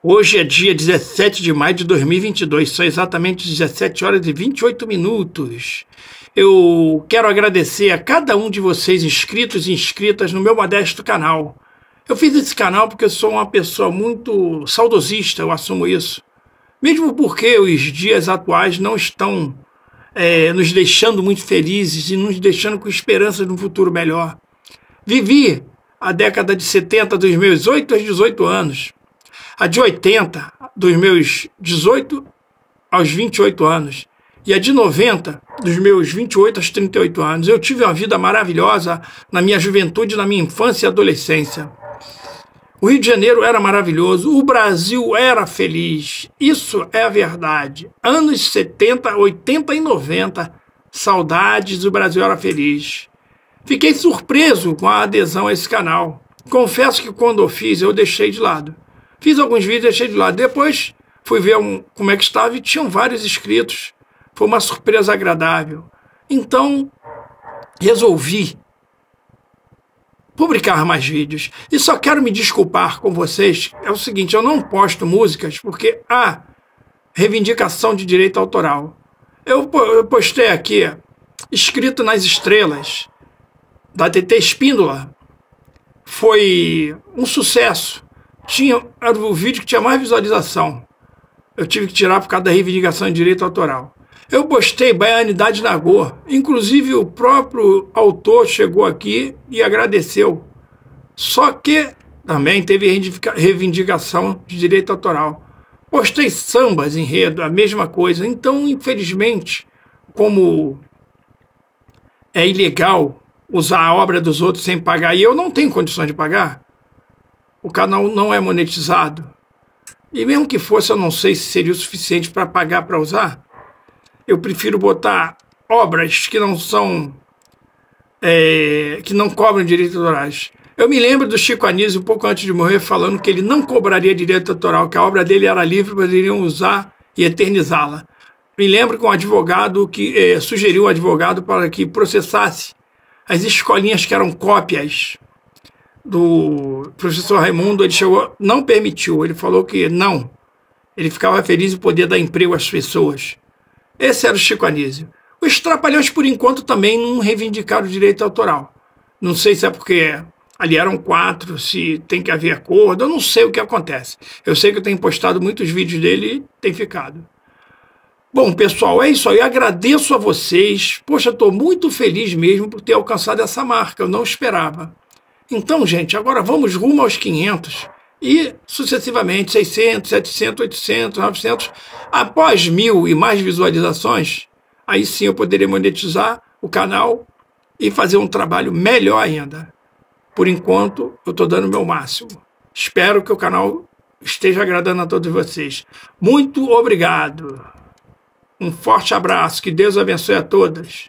Hoje é dia 17 de maio de 2022, são exatamente 17 horas e 28 minutos. Eu quero agradecer a cada um de vocês inscritos e inscritas no meu modesto canal. Eu fiz esse canal porque eu sou uma pessoa muito saudosista, eu assumo isso. Mesmo porque os dias atuais não estão é, nos deixando muito felizes e nos deixando com esperanças de um futuro melhor. Vivi a década de 70 dos meus 8 aos 18 anos. A de 80, dos meus 18 aos 28 anos, e a de 90, dos meus 28 aos 38 anos. Eu tive uma vida maravilhosa na minha juventude, na minha infância e adolescência. O Rio de Janeiro era maravilhoso, o Brasil era feliz. Isso é a verdade. Anos 70, 80 e 90, saudades, o Brasil era feliz. Fiquei surpreso com a adesão a esse canal. Confesso que quando eu fiz, eu deixei de lado. Fiz alguns vídeos, deixei de lado. Depois fui ver um, como é que estava e tinham vários inscritos. Foi uma surpresa agradável. Então, resolvi publicar mais vídeos. E só quero me desculpar com vocês. É o seguinte, eu não posto músicas porque há reivindicação de direito autoral. Eu, eu postei aqui, escrito nas estrelas, da TT Espíndola. Foi um sucesso tinha, era o vídeo que tinha mais visualização. Eu tive que tirar por causa da reivindicação de direito autoral. Eu postei Baianidade na Goa. Inclusive, o próprio autor chegou aqui e agradeceu. Só que também teve reivindicação de direito autoral. Postei sambas enredo, a mesma coisa. Então, infelizmente, como é ilegal usar a obra dos outros sem pagar, e eu não tenho condições de pagar, o canal não é monetizado. E mesmo que fosse, eu não sei se seria o suficiente para pagar para usar. Eu prefiro botar obras que não são. É, que não cobram direitos autorais. Eu me lembro do Chico Anísio, um pouco antes de morrer, falando que ele não cobraria direito autoral, que a obra dele era livre, poderiam usar e eternizá-la. Me lembro que um advogado que é, sugeriu um advogado para que processasse as escolinhas que eram cópias do professor Raimundo, ele chegou, não permitiu, ele falou que não. Ele ficava feliz em poder dar emprego às pessoas. Esse era o Chico Anísio. Os trapalhões, por enquanto, também não reivindicaram o direito autoral. Não sei se é porque ali eram quatro, se tem que haver acordo, eu não sei o que acontece. Eu sei que eu tenho postado muitos vídeos dele e tem ficado. Bom, pessoal, é isso aí. Eu agradeço a vocês. Poxa, estou muito feliz mesmo por ter alcançado essa marca. Eu não esperava. Então, gente, agora vamos rumo aos 500 e sucessivamente 600, 700, 800, 900. Após mil e mais visualizações, aí sim eu poderia monetizar o canal e fazer um trabalho melhor ainda. Por enquanto, eu estou dando o meu máximo. Espero que o canal esteja agradando a todos vocês. Muito obrigado. Um forte abraço. Que Deus abençoe a todas.